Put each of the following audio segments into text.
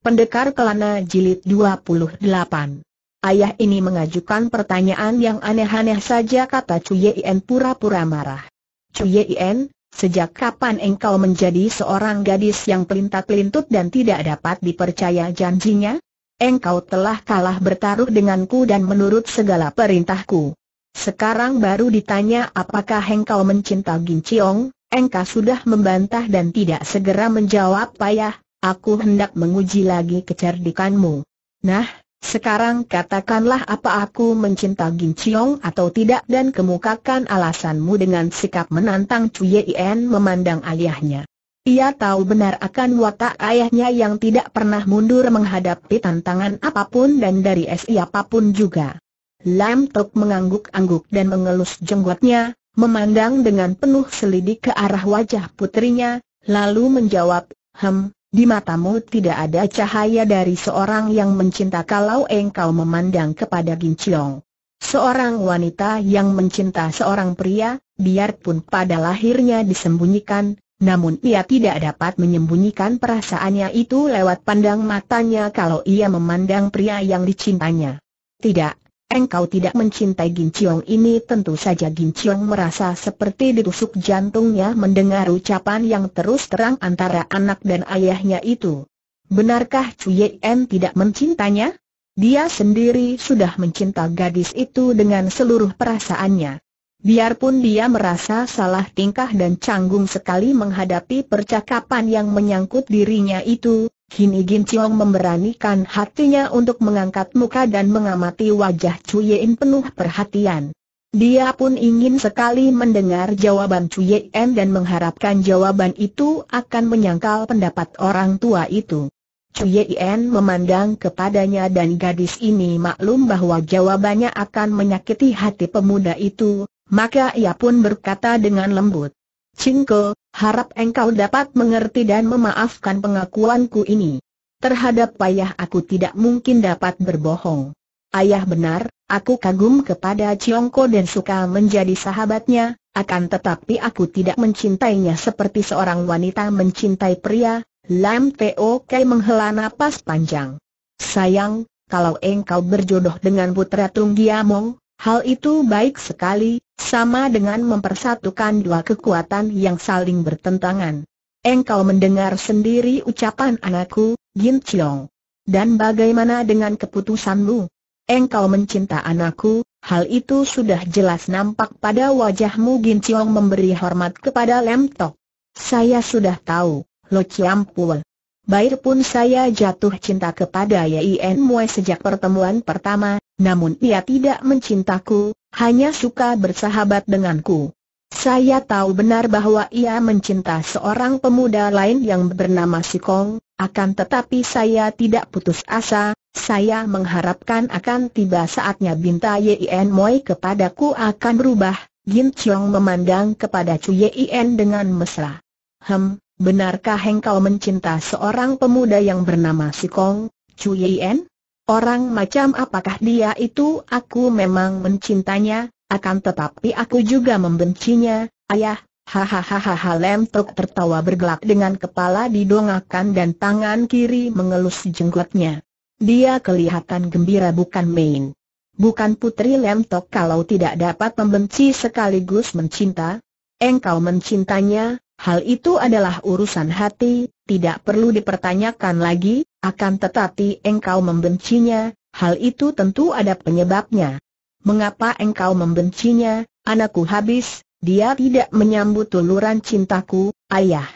Pendekar Kelana Jilid 28 Ayah ini mengajukan pertanyaan yang aneh-aneh saja kata En pura-pura marah. En, sejak kapan engkau menjadi seorang gadis yang pelintat-pelintut dan tidak dapat dipercaya janjinya? Engkau telah kalah bertaruh denganku dan menurut segala perintahku. Sekarang baru ditanya apakah engkau mencinta Gin Chiong, engkau sudah membantah dan tidak segera menjawab payah, Aku hendak menguji lagi kecerdikanmu. Nah, sekarang katakanlah apa aku mencinta Ginciong atau tidak dan kemukakan alasanmu dengan sikap menantang Cuyen memandang ayahnya. Ia tahu benar akan watak ayahnya yang tidak pernah mundur menghadapi tantangan apapun dan dari siapapun juga. Lam Tok mengangguk-angguk dan mengelus jenggotnya, memandang dengan penuh selidik ke arah wajah putrinya, lalu menjawab, Hem, di matamu tidak ada cahaya dari seorang yang mencinta kalau engkau memandang kepada Ginciong. Seorang wanita yang mencinta seorang pria, biarpun pada lahirnya disembunyikan, namun ia tidak dapat menyembunyikan perasaannya itu lewat pandang matanya kalau ia memandang pria yang dicintanya. Tidak, engkau tidak mencintai Ginciong ini tentu saja Ginciong merasa seperti ditusuk jantungnya mendengar ucapan yang terus terang antara anak dan ayahnya itu. Benarkah Chu Yen tidak mencintanya? Dia sendiri sudah mencinta gadis itu dengan seluruh perasaannya. Biarpun dia merasa salah tingkah dan canggung sekali menghadapi percakapan yang menyangkut dirinya itu, Kini Gin Chiong memberanikan hatinya untuk mengangkat muka dan mengamati wajah Cuyein penuh perhatian. Dia pun ingin sekali mendengar jawaban Cuyein dan mengharapkan jawaban itu akan menyangkal pendapat orang tua itu. Cuyein memandang kepadanya dan gadis ini maklum bahwa jawabannya akan menyakiti hati pemuda itu, maka ia pun berkata dengan lembut. Cingko, Harap engkau dapat mengerti dan memaafkan pengakuanku ini. Terhadap ayah aku tidak mungkin dapat berbohong. Ayah benar, aku kagum kepada Ciongko dan suka menjadi sahabatnya, akan tetapi aku tidak mencintainya seperti seorang wanita mencintai pria. Lam Teo Kai menghela napas panjang. Sayang, kalau engkau berjodoh dengan putra Tung Giamong, Hal itu baik sekali, sama dengan mempersatukan dua kekuatan yang saling bertentangan. Engkau mendengar sendiri ucapan anakku, Jin Chiong. Dan bagaimana dengan keputusanmu? Engkau mencinta anakku, hal itu sudah jelas nampak pada wajahmu Jin Chiong memberi hormat kepada Lem Tok. Saya sudah tahu, Lo Chiam Pul. Baik pun saya jatuh cinta kepada Yien Mue sejak pertemuan pertama, namun ia tidak mencintaku, hanya suka bersahabat denganku. Saya tahu benar bahwa ia mencinta seorang pemuda lain yang bernama Sikong, akan tetapi saya tidak putus asa, saya mengharapkan akan tiba saatnya Binta Yien Moi kepadaku akan berubah, Gin Chong memandang kepada Chu Yien dengan mesra. Hem, benarkah engkau mencinta seorang pemuda yang bernama Sikong, Chu Yien? Orang macam apakah dia itu? Aku memang mencintanya, akan tetapi aku juga membencinya, ayah. Hahaha Lem Tok tertawa bergelak dengan kepala didongakkan dan tangan kiri mengelus jenggotnya. Dia kelihatan gembira bukan main. Bukan putri Lem kalau tidak dapat membenci sekaligus mencinta. Engkau mencintanya, hal itu adalah urusan hati, tidak perlu dipertanyakan lagi, akan tetapi engkau membencinya, hal itu tentu ada penyebabnya. Mengapa engkau membencinya, anakku habis, dia tidak menyambut tuluran cintaku, ayah.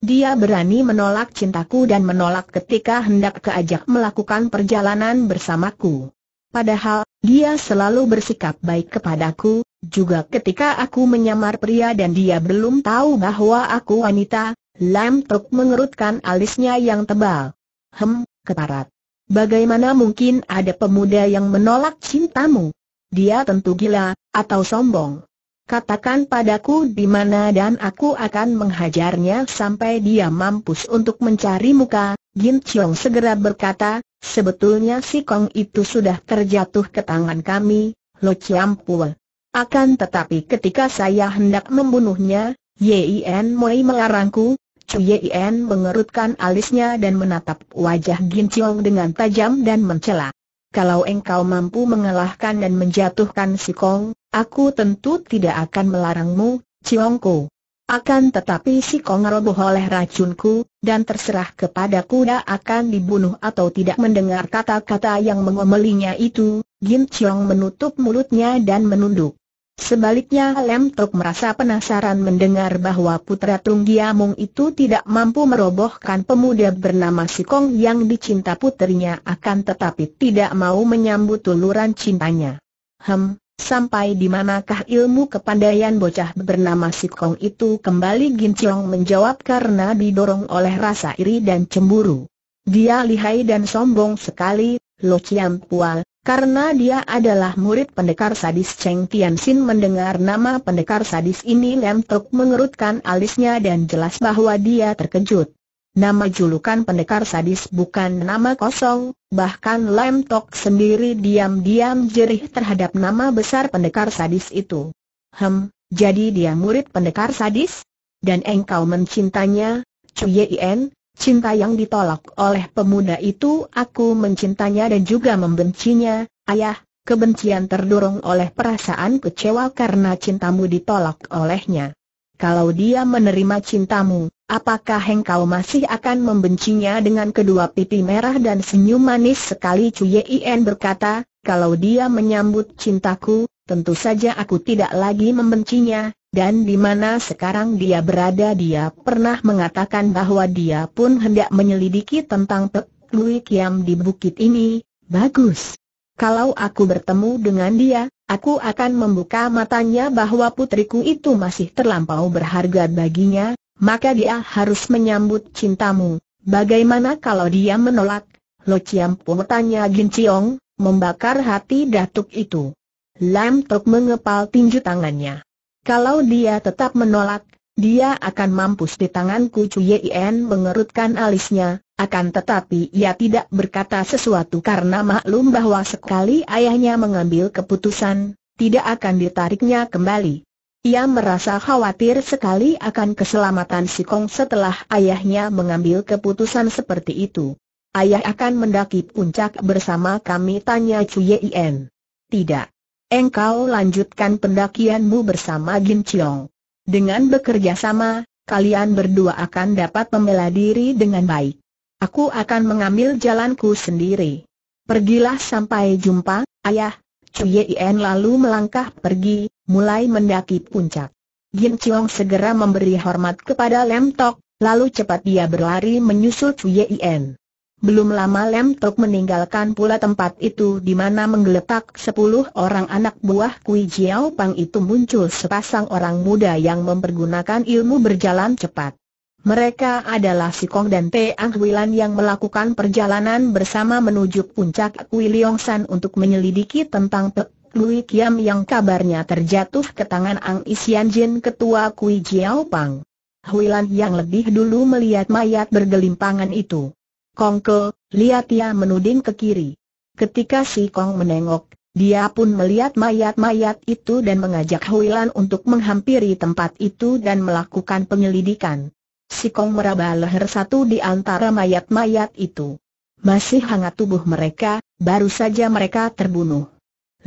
Dia berani menolak cintaku dan menolak ketika hendak keajak melakukan perjalanan bersamaku. Padahal, dia selalu bersikap baik kepadaku, juga ketika aku menyamar pria dan dia belum tahu bahwa aku wanita, Lam Tok mengerutkan alisnya yang tebal. Hem, keparat. Bagaimana mungkin ada pemuda yang menolak cintamu? Dia tentu gila, atau sombong. Katakan padaku di mana dan aku akan menghajarnya sampai dia mampus untuk mencari muka. Jin Chong segera berkata, sebetulnya si Kong itu sudah terjatuh ke tangan kami, Lo Chiam Pua. Akan tetapi ketika saya hendak membunuhnya, Yin Mui melarangku, Chu Cuyen mengerutkan alisnya dan menatap wajah Gin Chiong dengan tajam dan mencela. Kalau engkau mampu mengalahkan dan menjatuhkan si Kong, aku tentu tidak akan melarangmu, Chiongku. Akan tetapi si Kong roboh oleh racunku, dan terserah kepada kuda akan dibunuh atau tidak mendengar kata-kata yang mengomelinya itu, Gin Chiong menutup mulutnya dan menunduk. Sebaliknya Lem Tok merasa penasaran mendengar bahwa putra Tunggiamung itu tidak mampu merobohkan pemuda bernama Sikong yang dicinta putrinya akan tetapi tidak mau menyambut tuluran cintanya. Hem, sampai di manakah ilmu kepandaian bocah bernama Sikong itu kembali Ginciong menjawab karena didorong oleh rasa iri dan cemburu. Dia lihai dan sombong sekali, Lo Chiam Pual, karena dia adalah murid pendekar sadis Cheng Tian Xin mendengar nama pendekar sadis ini Lem Tok mengerutkan alisnya dan jelas bahwa dia terkejut. Nama julukan pendekar sadis bukan nama kosong, bahkan Lem Tok sendiri diam-diam jerih terhadap nama besar pendekar sadis itu. Hem, jadi dia murid pendekar sadis? Dan engkau mencintanya, Chu Yien, Cinta yang ditolak oleh pemuda itu aku mencintanya dan juga membencinya, ayah, kebencian terdorong oleh perasaan kecewa karena cintamu ditolak olehnya. Kalau dia menerima cintamu, apakah engkau masih akan membencinya dengan kedua pipi merah dan senyum manis sekali Chu Yin berkata, kalau dia menyambut cintaku, tentu saja aku tidak lagi membencinya, dan di mana sekarang dia berada dia pernah mengatakan bahwa dia pun hendak menyelidiki tentang Pek Lui Kiam di bukit ini, bagus. Kalau aku bertemu dengan dia, aku akan membuka matanya bahwa putriku itu masih terlampau berharga baginya, maka dia harus menyambut cintamu. Bagaimana kalau dia menolak? Lo Chiam Pu tanya Gin Chiong, membakar hati datuk itu. Lam Tok mengepal tinju tangannya. Kalau dia tetap menolak, dia akan mampus di tanganku Cuyen mengerutkan alisnya, akan tetapi ia tidak berkata sesuatu karena maklum bahwa sekali ayahnya mengambil keputusan, tidak akan ditariknya kembali. Ia merasa khawatir sekali akan keselamatan si Kong setelah ayahnya mengambil keputusan seperti itu. Ayah akan mendaki puncak bersama kami tanya Cuyen. Tidak. Engkau lanjutkan pendakianmu bersama Gin Chiong. Dengan bekerja sama, kalian berdua akan dapat membela diri dengan baik. Aku akan mengambil jalanku sendiri. Pergilah sampai jumpa, ayah. Cuyen lalu melangkah pergi, mulai mendaki puncak. Gin Chiong segera memberi hormat kepada Lem Tok, lalu cepat dia berlari menyusul Cuyen. Belum lama Lem Tok meninggalkan pula tempat itu di mana menggeletak sepuluh orang anak buah Kui Jiao Pang itu muncul sepasang orang muda yang mempergunakan ilmu berjalan cepat. Mereka adalah Si Kong dan Ang Huilan yang melakukan perjalanan bersama menuju puncak Kui Liong San untuk menyelidiki tentang Pek Lui Kiam yang kabarnya terjatuh ke tangan Ang Isian Jin ketua Kui Jiao Pang. Huilan yang lebih dulu melihat mayat bergelimpangan itu. Kongko, lihat ia menuding ke kiri. Ketika si Kong menengok, dia pun melihat mayat-mayat itu dan mengajak Huilan untuk menghampiri tempat itu dan melakukan penyelidikan. Si Kong meraba leher satu di antara mayat-mayat itu. Masih hangat tubuh mereka, baru saja mereka terbunuh.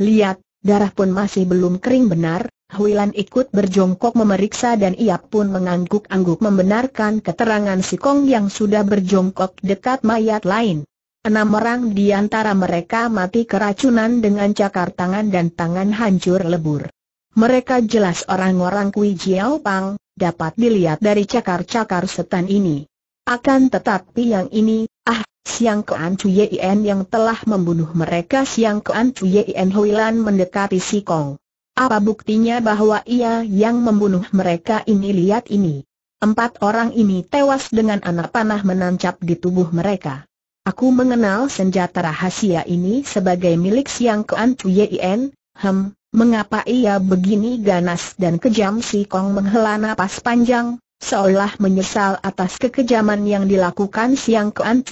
Lihat, darah pun masih belum kering benar, Huilan ikut berjongkok memeriksa dan ia pun mengangguk-angguk membenarkan keterangan si Kong yang sudah berjongkok dekat mayat lain. Enam orang di antara mereka mati keracunan dengan cakar tangan dan tangan hancur lebur. Mereka jelas orang-orang Kui Jiao Pang, dapat dilihat dari cakar-cakar setan ini. Akan tetapi yang ini, ah, Siang Kean Yen yang telah membunuh mereka Siang Kean Cuyien Huilan mendekati si Kong. Apa buktinya bahwa ia yang membunuh mereka ini lihat ini. Empat orang ini tewas dengan anak panah menancap di tubuh mereka. Aku mengenal senjata rahasia ini sebagai milik Siang Kuan hem, mengapa ia begini ganas dan kejam si Kong menghela napas panjang, seolah menyesal atas kekejaman yang dilakukan Siang Kuan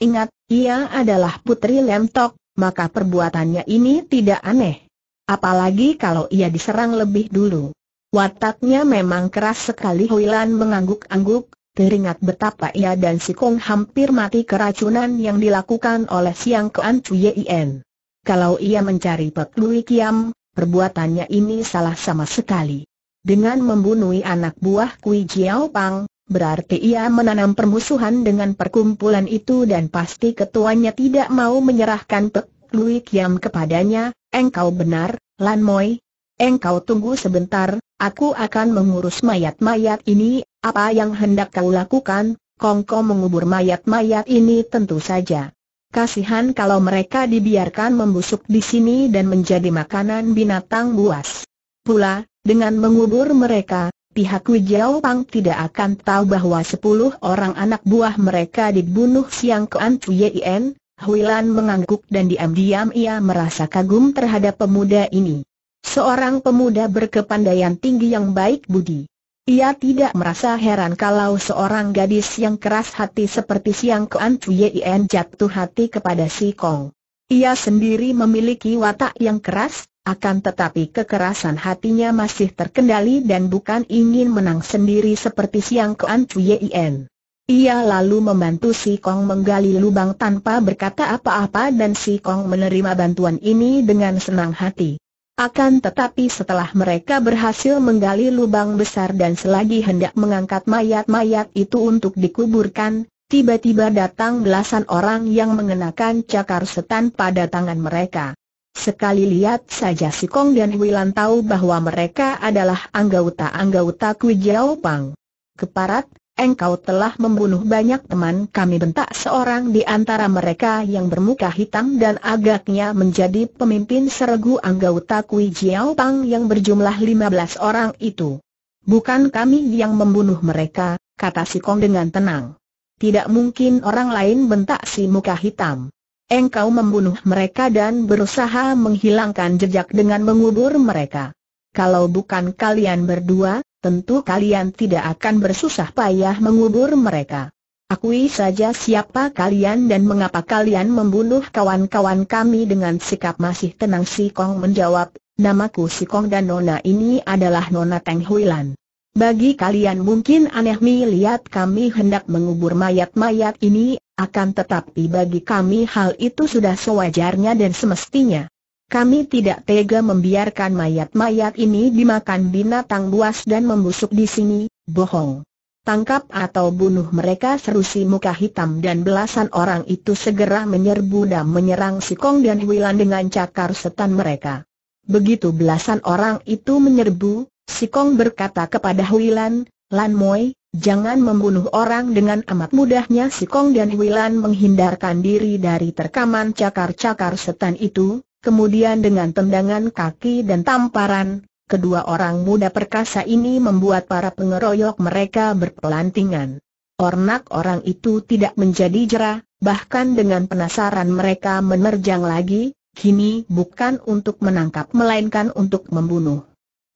Ingat, ia adalah putri Lemtok, maka perbuatannya ini tidak aneh. Apalagi kalau ia diserang lebih dulu. Wataknya memang keras sekali Huilan mengangguk-angguk, teringat betapa ia dan si Kong hampir mati keracunan yang dilakukan oleh Siang Kuan Chuyen. Kalau ia mencari Pek Lui Kiam, perbuatannya ini salah sama sekali. Dengan membunuh anak buah Kui Jiao Pang, berarti ia menanam permusuhan dengan perkumpulan itu dan pasti ketuanya tidak mau menyerahkan Pek Lui Kiam kepadanya, engkau benar, Lan Moi. Engkau tunggu sebentar, aku akan mengurus mayat-mayat ini, apa yang hendak kau lakukan, Kongko mengubur mayat-mayat ini tentu saja. Kasihan kalau mereka dibiarkan membusuk di sini dan menjadi makanan binatang buas. Pula, dengan mengubur mereka, pihak Wijau Pang tidak akan tahu bahwa sepuluh orang anak buah mereka dibunuh Siang ke Chuyen, Huilan mengangguk dan diam-diam ia merasa kagum terhadap pemuda ini. Seorang pemuda berkepandaian tinggi yang baik budi. Ia tidak merasa heran kalau seorang gadis yang keras hati seperti Siang Kuan cuyen jatuh hati kepada si Kong. Ia sendiri memiliki watak yang keras, akan tetapi kekerasan hatinya masih terkendali dan bukan ingin menang sendiri seperti Siang Kuan cuyen. Ia lalu membantu si Kong menggali lubang tanpa berkata apa-apa dan si Kong menerima bantuan ini dengan senang hati. Akan tetapi setelah mereka berhasil menggali lubang besar dan selagi hendak mengangkat mayat-mayat itu untuk dikuburkan, tiba-tiba datang belasan orang yang mengenakan cakar setan pada tangan mereka. Sekali lihat saja si Kong dan Wilan tahu bahwa mereka adalah anggota-anggota Kui Jiao Pang. Keparat, Engkau telah membunuh banyak teman kami bentak seorang di antara mereka yang bermuka hitam dan agaknya menjadi pemimpin seregu anggota Kui Jiao Pang yang berjumlah 15 orang itu. Bukan kami yang membunuh mereka, kata si Kong dengan tenang. Tidak mungkin orang lain bentak si muka hitam. Engkau membunuh mereka dan berusaha menghilangkan jejak dengan mengubur mereka. Kalau bukan kalian berdua, tentu kalian tidak akan bersusah payah mengubur mereka. Akui saja siapa kalian dan mengapa kalian membunuh kawan-kawan kami dengan sikap masih tenang Si Kong menjawab, namaku Si Kong dan Nona ini adalah Nona Teng Huilan. Bagi kalian mungkin aneh melihat kami hendak mengubur mayat-mayat ini, akan tetapi bagi kami hal itu sudah sewajarnya dan semestinya. Kami tidak tega membiarkan mayat-mayat ini dimakan binatang buas dan membusuk di sini, bohong. Tangkap atau bunuh mereka Serusi muka hitam dan belasan orang itu segera menyerbu dan menyerang si Kong dan Wilan dengan cakar setan mereka. Begitu belasan orang itu menyerbu, si Kong berkata kepada Wilan, Lan Moi, jangan membunuh orang dengan amat mudahnya si Kong dan Wilan menghindarkan diri dari terkaman cakar-cakar setan itu, kemudian dengan tendangan kaki dan tamparan, kedua orang muda perkasa ini membuat para pengeroyok mereka berpelantingan. Ornak orang itu tidak menjadi jerah, bahkan dengan penasaran mereka menerjang lagi, kini bukan untuk menangkap melainkan untuk membunuh.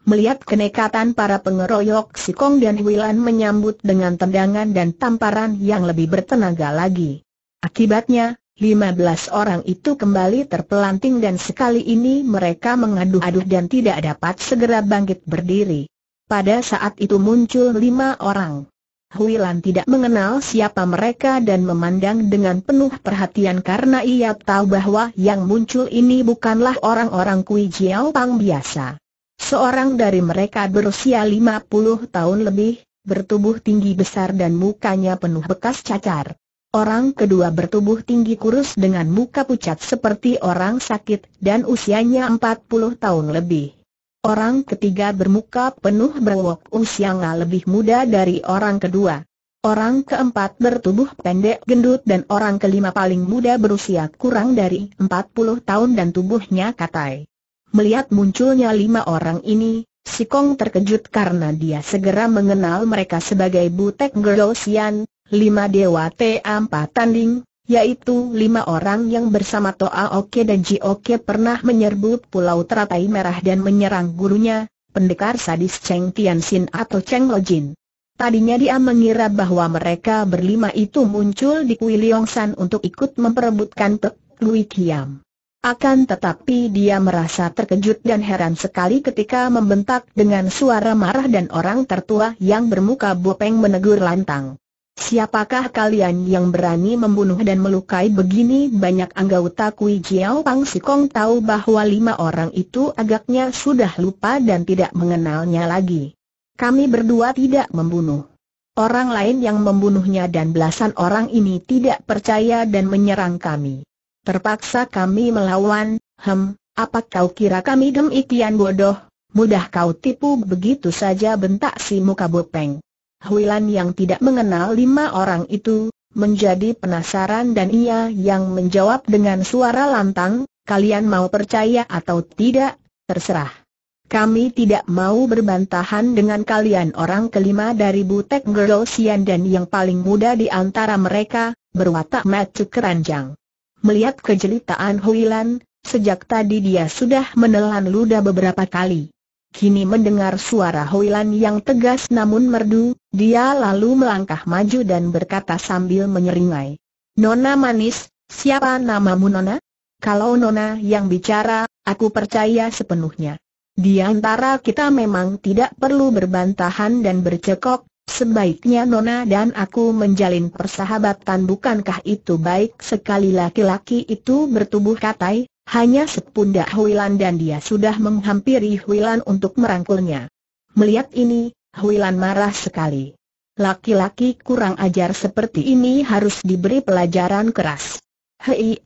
Melihat kenekatan para pengeroyok si Kong dan Wilan menyambut dengan tendangan dan tamparan yang lebih bertenaga lagi. Akibatnya, 15 orang itu kembali terpelanting dan sekali ini mereka mengaduh-aduh dan tidak dapat segera bangkit berdiri. Pada saat itu muncul lima orang. Huilan tidak mengenal siapa mereka dan memandang dengan penuh perhatian karena ia tahu bahwa yang muncul ini bukanlah orang-orang Kui Jiao Pang biasa. Seorang dari mereka berusia 50 tahun lebih, bertubuh tinggi besar dan mukanya penuh bekas cacar. Orang kedua bertubuh tinggi kurus dengan muka pucat seperti orang sakit dan usianya 40 tahun lebih. Orang ketiga bermuka penuh berwok usia lebih muda dari orang kedua. Orang keempat bertubuh pendek gendut dan orang kelima paling muda berusia kurang dari 40 tahun dan tubuhnya katai. Melihat munculnya lima orang ini, Si Kong terkejut karena dia segera mengenal mereka sebagai Butek Gerosian, lima dewa T4 tanding, yaitu lima orang yang bersama Toa Oke dan Ji Oke pernah menyerbu Pulau Teratai Merah dan menyerang gurunya, pendekar sadis Cheng Tianxin atau Cheng Lojin. Tadinya dia mengira bahwa mereka berlima itu muncul di Kui untuk ikut memperebutkan Pek Lui Kiam. Akan tetapi dia merasa terkejut dan heran sekali ketika membentak dengan suara marah dan orang tertua yang bermuka bopeng menegur lantang. Siapakah kalian yang berani membunuh dan melukai begini banyak anggota Kui Jiao Pang Kong tahu bahwa lima orang itu agaknya sudah lupa dan tidak mengenalnya lagi. Kami berdua tidak membunuh. Orang lain yang membunuhnya dan belasan orang ini tidak percaya dan menyerang kami. Terpaksa kami melawan, hem, apa kau kira kami demikian bodoh? Mudah kau tipu begitu saja bentak si muka bopeng. Huilan yang tidak mengenal lima orang itu, menjadi penasaran dan ia yang menjawab dengan suara lantang, kalian mau percaya atau tidak, terserah. Kami tidak mau berbantahan dengan kalian orang kelima dari Butek Gerosian dan yang paling muda di antara mereka, berwatak macu keranjang. Melihat kejelitaan Huilan, sejak tadi dia sudah menelan ludah beberapa kali. Kini mendengar suara Hoilan yang tegas namun merdu, dia lalu melangkah maju dan berkata sambil menyeringai. Nona manis, siapa namamu Nona? Kalau Nona yang bicara, aku percaya sepenuhnya. Di antara kita memang tidak perlu berbantahan dan bercekok, sebaiknya Nona dan aku menjalin persahabatan bukankah itu baik sekali laki-laki itu bertubuh katai, hanya sepundak Huilan dan dia sudah menghampiri Huilan untuk merangkulnya. Melihat ini, Huilan marah sekali. Laki-laki kurang ajar seperti ini harus diberi pelajaran keras. Hei,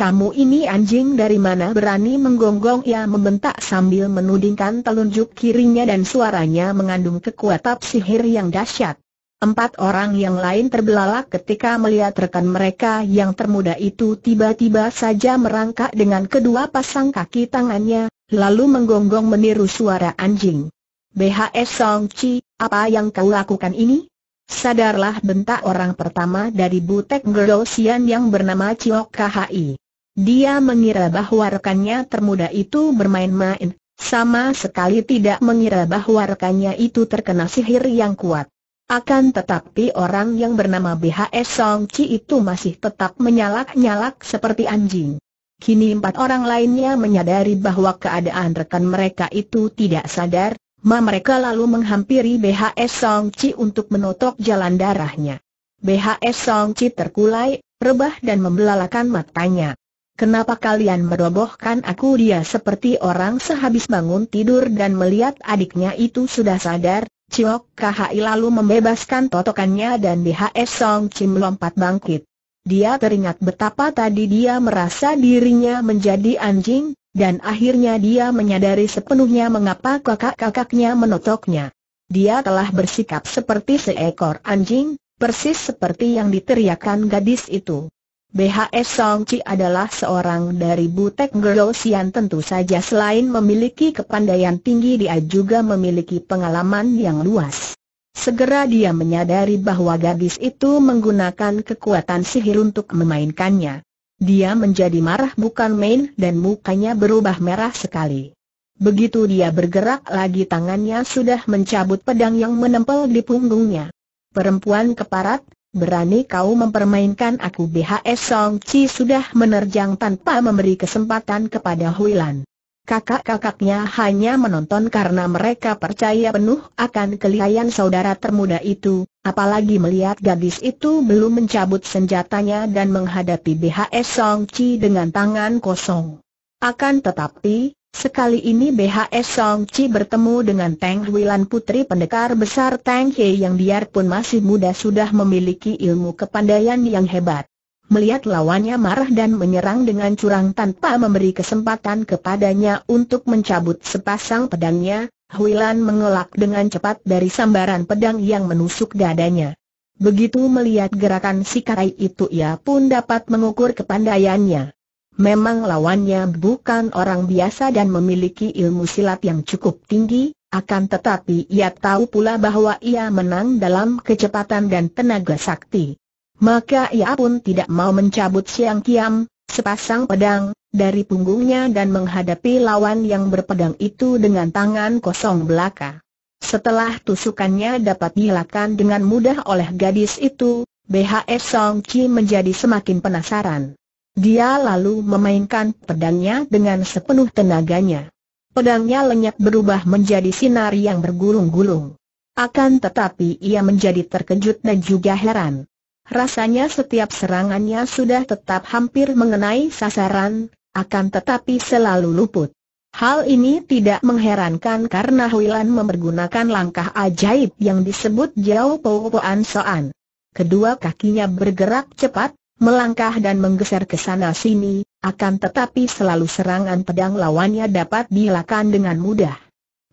kamu ini anjing dari mana berani menggonggong ia membentak sambil menudingkan telunjuk kirinya dan suaranya mengandung kekuatan sihir yang dahsyat. Empat orang yang lain terbelalak ketika melihat rekan mereka yang termuda itu tiba-tiba saja merangkak dengan kedua pasang kaki tangannya, lalu menggonggong meniru suara anjing. BHS Song Chi, apa yang kau lakukan ini? Sadarlah bentak orang pertama dari Butek Gerosian yang bernama Chiok KHI. Dia mengira bahwa rekannya termuda itu bermain-main, sama sekali tidak mengira bahwa rekannya itu terkena sihir yang kuat. Akan tetapi orang yang bernama BHS Song Chi itu masih tetap menyalak-nyalak seperti anjing. Kini empat orang lainnya menyadari bahwa keadaan rekan mereka itu tidak sadar, ma mereka lalu menghampiri BHS Song Chi untuk menotok jalan darahnya. BHS Song Chi terkulai, rebah dan membelalakan matanya. Kenapa kalian merobohkan aku dia seperti orang sehabis bangun tidur dan melihat adiknya itu sudah sadar, Ciok KHI lalu membebaskan totokannya dan DHS Song Chim lompat bangkit. Dia teringat betapa tadi dia merasa dirinya menjadi anjing, dan akhirnya dia menyadari sepenuhnya mengapa kakak-kakaknya menotoknya. Dia telah bersikap seperti seekor anjing, persis seperti yang diteriakkan gadis itu. BHS Song Chi adalah seorang dari Butek Girls tentu saja selain memiliki kepandaian tinggi dia juga memiliki pengalaman yang luas. Segera dia menyadari bahwa gadis itu menggunakan kekuatan sihir untuk memainkannya. Dia menjadi marah bukan main dan mukanya berubah merah sekali. Begitu dia bergerak lagi tangannya sudah mencabut pedang yang menempel di punggungnya. Perempuan keparat, Berani kau mempermainkan aku BHS Song Chi sudah menerjang tanpa memberi kesempatan kepada Huilan. Kakak-kakaknya hanya menonton karena mereka percaya penuh akan kelihayan saudara termuda itu, apalagi melihat gadis itu belum mencabut senjatanya dan menghadapi BHS Song Chi dengan tangan kosong. Akan tetapi, Sekali ini BHS Song Chi bertemu dengan Teng Huilan putri pendekar besar Tang He yang biarpun masih muda sudah memiliki ilmu kepandaian yang hebat. Melihat lawannya marah dan menyerang dengan curang tanpa memberi kesempatan kepadanya untuk mencabut sepasang pedangnya, Huilan mengelak dengan cepat dari sambaran pedang yang menusuk dadanya. Begitu melihat gerakan si karai itu ia pun dapat mengukur kepandaiannya. Memang lawannya bukan orang biasa dan memiliki ilmu silat yang cukup tinggi, akan tetapi ia tahu pula bahwa ia menang dalam kecepatan dan tenaga sakti. Maka ia pun tidak mau mencabut siang kiam, sepasang pedang, dari punggungnya dan menghadapi lawan yang berpedang itu dengan tangan kosong belaka. Setelah tusukannya dapat dielakkan dengan mudah oleh gadis itu, BHS Song Chi menjadi semakin penasaran. Dia lalu memainkan pedangnya dengan sepenuh tenaganya. Pedangnya lenyap berubah menjadi sinar yang bergulung-gulung. Akan tetapi ia menjadi terkejut dan juga heran. Rasanya setiap serangannya sudah tetap hampir mengenai sasaran, akan tetapi selalu luput. Hal ini tidak mengherankan karena Huilan mempergunakan langkah ajaib yang disebut Jiao Po Soan. Kedua kakinya bergerak cepat, melangkah dan menggeser ke sana sini, akan tetapi selalu serangan pedang lawannya dapat dilakukan dengan mudah.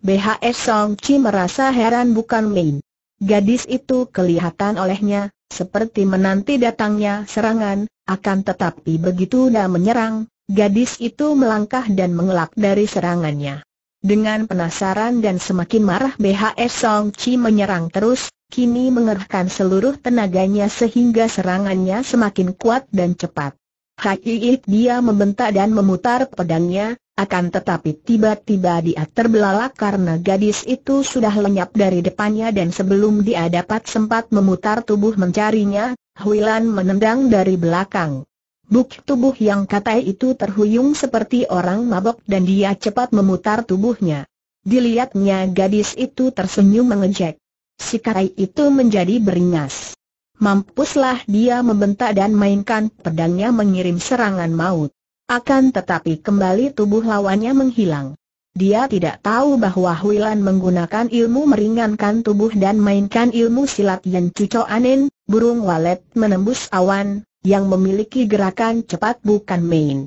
BHS Song Chi merasa heran bukan main. Gadis itu kelihatan olehnya, seperti menanti datangnya serangan, akan tetapi begitu dia menyerang, gadis itu melangkah dan mengelak dari serangannya. Dengan penasaran dan semakin marah BHS Song Chi menyerang terus, kini mengerahkan seluruh tenaganya sehingga serangannya semakin kuat dan cepat. Haiit dia membentak dan memutar pedangnya, akan tetapi tiba-tiba dia terbelalak karena gadis itu sudah lenyap dari depannya dan sebelum dia dapat sempat memutar tubuh mencarinya, Huilan menendang dari belakang. Buk tubuh yang katai itu terhuyung seperti orang mabok dan dia cepat memutar tubuhnya. Dilihatnya gadis itu tersenyum mengejek. Si Karai itu menjadi beringas. Mampuslah dia membentak dan mainkan pedangnya mengirim serangan maut. Akan tetapi kembali tubuh lawannya menghilang. Dia tidak tahu bahwa Huilan menggunakan ilmu meringankan tubuh dan mainkan ilmu silat yang cuco anin, burung walet menembus awan, yang memiliki gerakan cepat bukan main.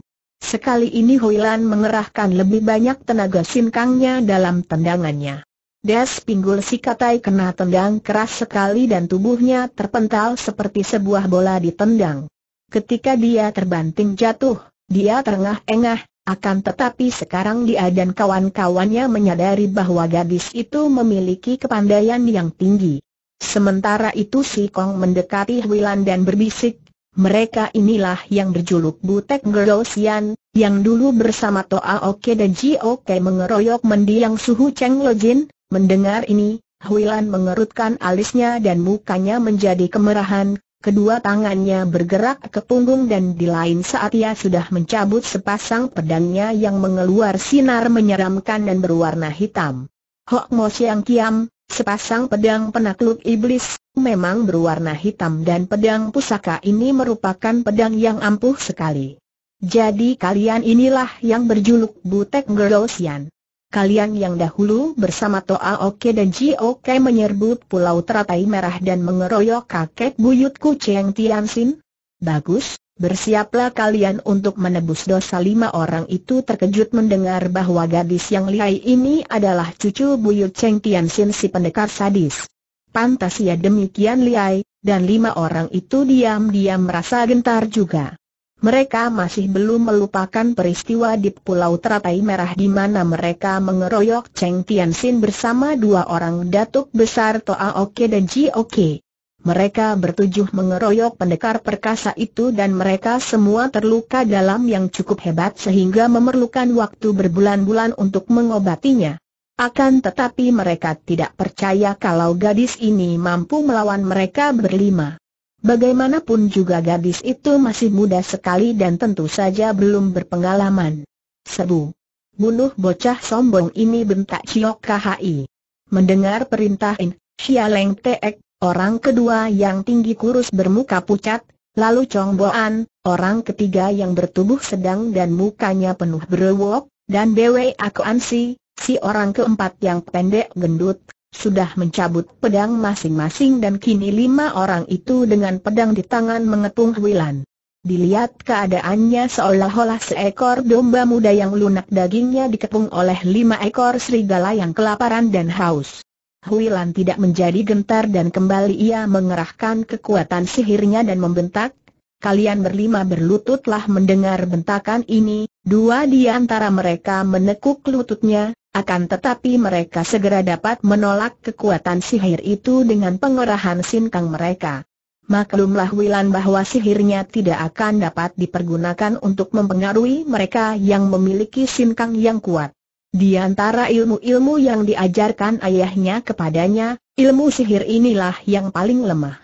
Sekali ini Huilan mengerahkan lebih banyak tenaga sinkangnya dalam tendangannya. Des pinggul si katai kena tendang keras sekali dan tubuhnya terpental seperti sebuah bola ditendang. Ketika dia terbanting jatuh, dia terengah-engah, akan tetapi sekarang dia dan kawan-kawannya menyadari bahwa gadis itu memiliki kepandaian yang tinggi. Sementara itu si Kong mendekati Huilan dan berbisik, mereka inilah yang berjuluk Butek Gerosian, yang dulu bersama Toa Oke dan Ji Oke mengeroyok mendiang suhu Cheng Jin, Mendengar ini, Huilan mengerutkan alisnya dan mukanya menjadi kemerahan, kedua tangannya bergerak ke punggung dan di lain saat ia sudah mencabut sepasang pedangnya yang mengeluar sinar menyeramkan dan berwarna hitam. Hok Mo Siang Kiam, sepasang pedang penakluk iblis, memang berwarna hitam dan pedang pusaka ini merupakan pedang yang ampuh sekali. Jadi kalian inilah yang berjuluk Butek Gerosian. Kalian yang dahulu bersama Toa Oke dan Ji Oke menyerbu Pulau Teratai Merah dan mengeroyok kakek buyutku Cheng Tian Sin? Bagus, bersiaplah kalian untuk menebus dosa lima orang itu terkejut mendengar bahwa gadis yang lihai ini adalah cucu buyut Cheng Tian Sin si pendekar sadis. Pantas ia demikian lihai, dan lima orang itu diam-diam merasa gentar juga. Mereka masih belum melupakan peristiwa di Pulau Teratai Merah di mana mereka mengeroyok Cheng Tianxin bersama dua orang datuk besar Toa Oke dan Ji Oke. Mereka bertujuh mengeroyok pendekar perkasa itu dan mereka semua terluka dalam yang cukup hebat sehingga memerlukan waktu berbulan-bulan untuk mengobatinya. Akan tetapi mereka tidak percaya kalau gadis ini mampu melawan mereka berlima. Bagaimanapun juga gadis itu masih muda sekali dan tentu saja belum berpengalaman. Sebu. Bunuh bocah sombong ini bentak Chiok KHI. Mendengar perintah In, Xialeng Teek, orang kedua yang tinggi kurus bermuka pucat, lalu Chong Boan, orang ketiga yang bertubuh sedang dan mukanya penuh brewok, dan Bwe Akuan Si, si orang keempat yang pendek gendut, sudah mencabut pedang masing-masing dan kini lima orang itu dengan pedang di tangan mengepung Wilan. Dilihat keadaannya seolah-olah seekor domba muda yang lunak dagingnya dikepung oleh lima ekor serigala yang kelaparan dan haus. Huilan tidak menjadi gentar dan kembali ia mengerahkan kekuatan sihirnya dan membentak, Kalian berlima berlututlah mendengar bentakan ini, Dua di antara mereka menekuk lututnya, akan tetapi mereka segera dapat menolak kekuatan sihir itu dengan pengerahan sinkang mereka. Maklumlah Wilan bahwa sihirnya tidak akan dapat dipergunakan untuk mempengaruhi mereka yang memiliki sinkang yang kuat. Di antara ilmu-ilmu yang diajarkan ayahnya kepadanya, ilmu sihir inilah yang paling lemah.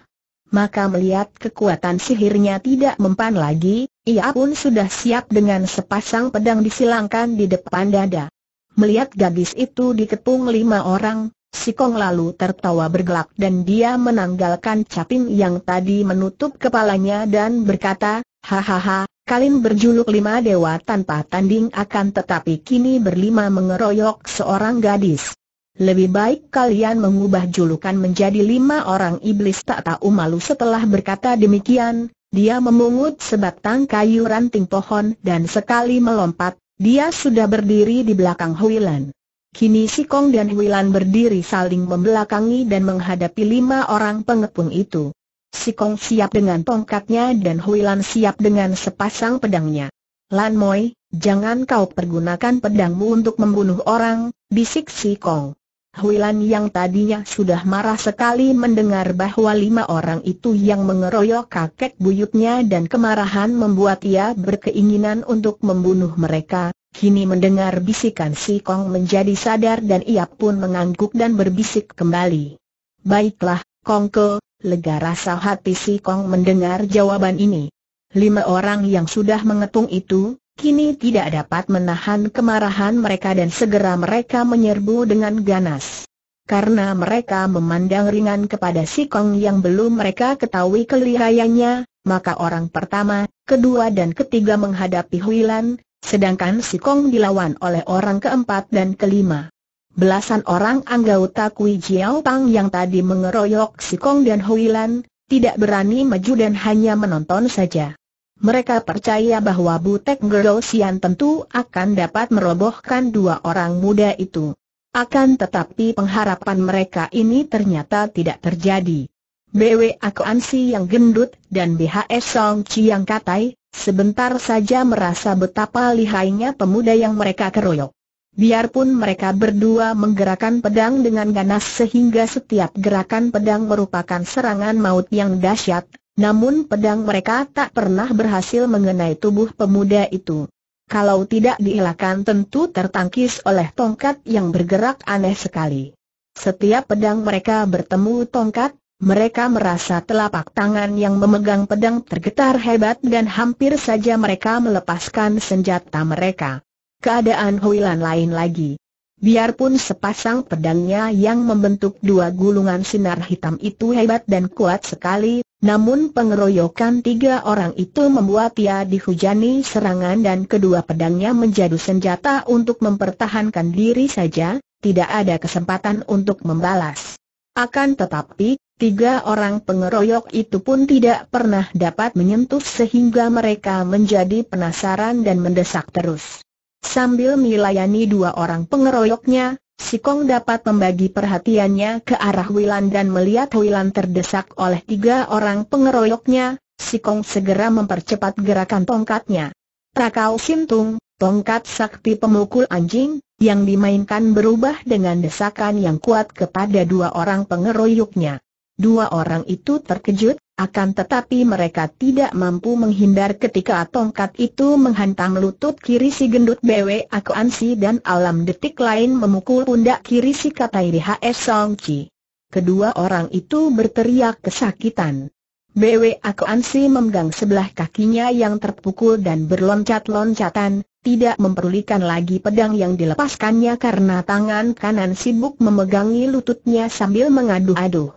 Maka melihat kekuatan sihirnya tidak mempan lagi, ia pun sudah siap dengan sepasang pedang disilangkan di depan dada. Melihat gadis itu dikepung lima orang, si Kong lalu tertawa bergelak dan dia menanggalkan caping yang tadi menutup kepalanya dan berkata, Hahaha, kalian berjuluk lima dewa tanpa tanding akan tetapi kini berlima mengeroyok seorang gadis. Lebih baik kalian mengubah julukan menjadi lima orang iblis tak tahu malu setelah berkata demikian, dia memungut sebatang kayu ranting pohon dan sekali melompat, dia sudah berdiri di belakang Huilan. Kini si Kong dan Huilan berdiri saling membelakangi dan menghadapi lima orang pengepung itu. Si Kong siap dengan tongkatnya dan Huilan siap dengan sepasang pedangnya. Lan Moi, jangan kau pergunakan pedangmu untuk membunuh orang, bisik si Kong. Huilan yang tadinya sudah marah sekali mendengar bahwa lima orang itu yang mengeroyok kakek buyutnya dan kemarahan membuat ia berkeinginan untuk membunuh mereka, kini mendengar bisikan si Kong menjadi sadar dan ia pun mengangguk dan berbisik kembali. Baiklah, Kong Ke, lega rasa hati si Kong mendengar jawaban ini. Lima orang yang sudah mengetung itu, kini tidak dapat menahan kemarahan mereka dan segera mereka menyerbu dengan ganas. Karena mereka memandang ringan kepada si Kong yang belum mereka ketahui kelihayanya, maka orang pertama, kedua dan ketiga menghadapi Huilan, sedangkan si Kong dilawan oleh orang keempat dan kelima. Belasan orang anggota Kui Jiao Pang yang tadi mengeroyok si Kong dan Huilan, tidak berani maju dan hanya menonton saja. Mereka percaya bahwa Butek Gerosian tentu akan dapat merobohkan dua orang muda itu. Akan tetapi pengharapan mereka ini ternyata tidak terjadi. BW Akuansi yang gendut dan BHS Song Chi yang katai, sebentar saja merasa betapa lihainya pemuda yang mereka keroyok. Biarpun mereka berdua menggerakkan pedang dengan ganas sehingga setiap gerakan pedang merupakan serangan maut yang dahsyat, namun pedang mereka tak pernah berhasil mengenai tubuh pemuda itu. Kalau tidak dielakkan tentu tertangkis oleh tongkat yang bergerak aneh sekali. Setiap pedang mereka bertemu tongkat, mereka merasa telapak tangan yang memegang pedang tergetar hebat dan hampir saja mereka melepaskan senjata mereka. Keadaan Huilan lain lagi. Biarpun sepasang pedangnya yang membentuk dua gulungan sinar hitam itu hebat dan kuat sekali, namun pengeroyokan tiga orang itu membuat ia dihujani serangan dan kedua pedangnya menjadi senjata untuk mempertahankan diri saja, tidak ada kesempatan untuk membalas. Akan tetapi, tiga orang pengeroyok itu pun tidak pernah dapat menyentuh sehingga mereka menjadi penasaran dan mendesak terus. Sambil melayani dua orang pengeroyoknya, Sikong dapat membagi perhatiannya ke arah Wilan dan melihat Wilan terdesak oleh tiga orang pengeroyoknya, Sikong segera mempercepat gerakan tongkatnya. Rakau Sintung, tongkat sakti pemukul anjing, yang dimainkan berubah dengan desakan yang kuat kepada dua orang pengeroyoknya. Dua orang itu terkejut, akan tetapi mereka tidak mampu menghindar ketika tongkat itu menghantam lutut kiri si gendut BW Akuansi dan alam detik lain memukul pundak kiri si Katai Song Chi. Kedua orang itu berteriak kesakitan. BW Akuansi memegang sebelah kakinya yang terpukul dan berloncat-loncatan, tidak memperlukan lagi pedang yang dilepaskannya karena tangan kanan sibuk memegangi lututnya sambil mengaduh-aduh.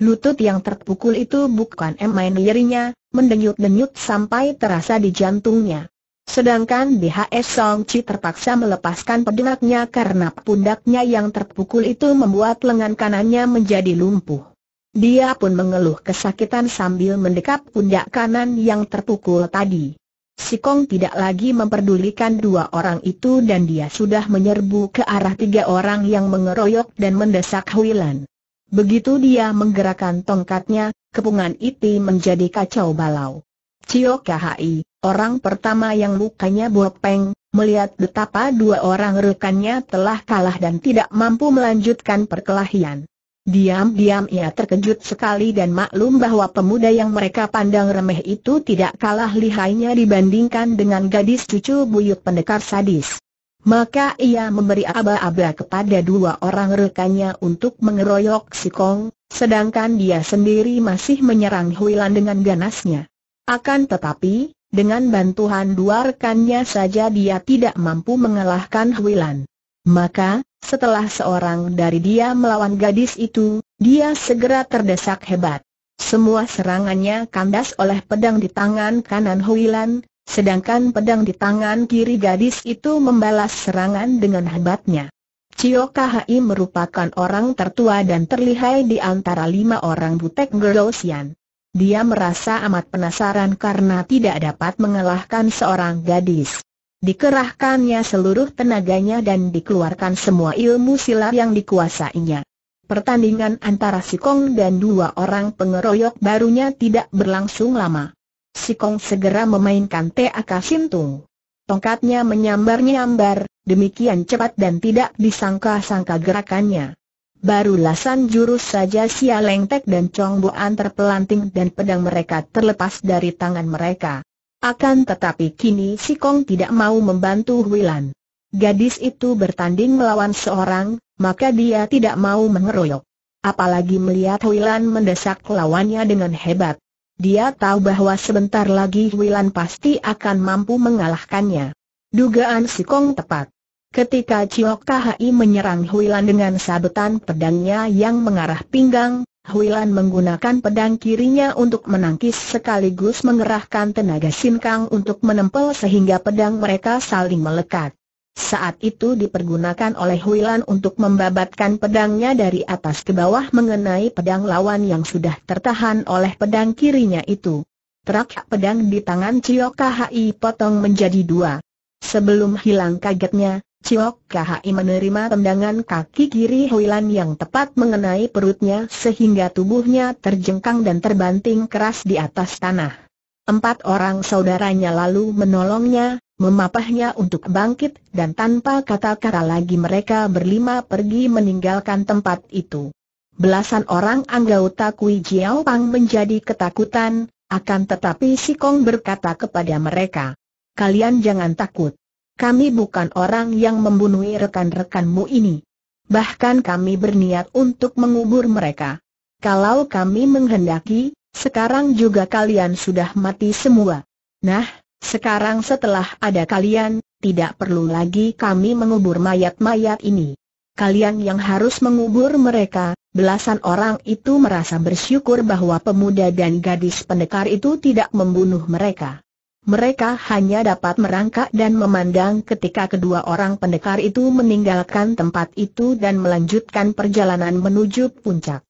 Lutut yang terpukul itu bukan main nyerinya, mendenyut-denyut sampai terasa di jantungnya. Sedangkan BHS Song Chi terpaksa melepaskan pedangnya karena pundaknya yang terpukul itu membuat lengan kanannya menjadi lumpuh. Dia pun mengeluh kesakitan sambil mendekap pundak kanan yang terpukul tadi. Sikong tidak lagi memperdulikan dua orang itu dan dia sudah menyerbu ke arah tiga orang yang mengeroyok dan mendesak Huilan. Begitu dia menggerakkan tongkatnya, kepungan itu menjadi kacau balau. Cio Khi, orang pertama yang mukanya bopeng, melihat betapa dua orang rekannya telah kalah dan tidak mampu melanjutkan perkelahian. Diam-diam ia terkejut sekali dan maklum bahwa pemuda yang mereka pandang remeh itu tidak kalah lihainya dibandingkan dengan gadis cucu buyut pendekar sadis. Maka ia memberi aba-aba kepada dua orang rekannya untuk mengeroyok si Kong, sedangkan dia sendiri masih menyerang Huilan dengan ganasnya. Akan tetapi, dengan bantuan dua rekannya saja dia tidak mampu mengalahkan Huilan. Maka, setelah seorang dari dia melawan gadis itu, dia segera terdesak hebat. Semua serangannya kandas oleh pedang di tangan kanan Huilan, Sedangkan pedang di tangan kiri gadis itu membalas serangan dengan hebatnya. Cio Kahai merupakan orang tertua dan terlihai di antara lima orang butek Gerosian. Dia merasa amat penasaran karena tidak dapat mengalahkan seorang gadis. Dikerahkannya seluruh tenaganya dan dikeluarkan semua ilmu silat yang dikuasainya. Pertandingan antara Sikong dan dua orang pengeroyok barunya tidak berlangsung lama. Si Kong segera memainkan TAK Sintung. Tongkatnya menyambar-nyambar, demikian cepat dan tidak disangka-sangka gerakannya. Baru lasan jurus saja Sia Lengtek dan Chong Buan terpelanting dan pedang mereka terlepas dari tangan mereka. Akan tetapi kini si Kong tidak mau membantu Huilan. Gadis itu bertanding melawan seorang, maka dia tidak mau mengeroyok. Apalagi melihat Huilan mendesak lawannya dengan hebat. Dia tahu bahwa sebentar lagi Huilan pasti akan mampu mengalahkannya. Dugaan si Kong tepat. Ketika Chiok menyerang Huilan dengan sabetan pedangnya yang mengarah pinggang, Huilan menggunakan pedang kirinya untuk menangkis sekaligus mengerahkan tenaga sinkang untuk menempel sehingga pedang mereka saling melekat saat itu dipergunakan oleh Huilan untuk membabatkan pedangnya dari atas ke bawah mengenai pedang lawan yang sudah tertahan oleh pedang kirinya itu. Terak pedang di tangan Cio Khai potong menjadi dua. Sebelum hilang kagetnya, Cio Khai menerima tendangan kaki kiri Huilan yang tepat mengenai perutnya sehingga tubuhnya terjengkang dan terbanting keras di atas tanah. Empat orang saudaranya lalu menolongnya, memapahnya untuk bangkit dan tanpa kata-kata lagi mereka berlima pergi meninggalkan tempat itu. Belasan orang anggota Kui Jiao Pang menjadi ketakutan, akan tetapi Si Kong berkata kepada mereka, Kalian jangan takut. Kami bukan orang yang membunuh rekan-rekanmu ini. Bahkan kami berniat untuk mengubur mereka. Kalau kami menghendaki, sekarang juga kalian sudah mati semua. Nah, sekarang setelah ada kalian, tidak perlu lagi kami mengubur mayat-mayat ini. Kalian yang harus mengubur mereka, belasan orang itu merasa bersyukur bahwa pemuda dan gadis pendekar itu tidak membunuh mereka. Mereka hanya dapat merangkak dan memandang ketika kedua orang pendekar itu meninggalkan tempat itu dan melanjutkan perjalanan menuju puncak.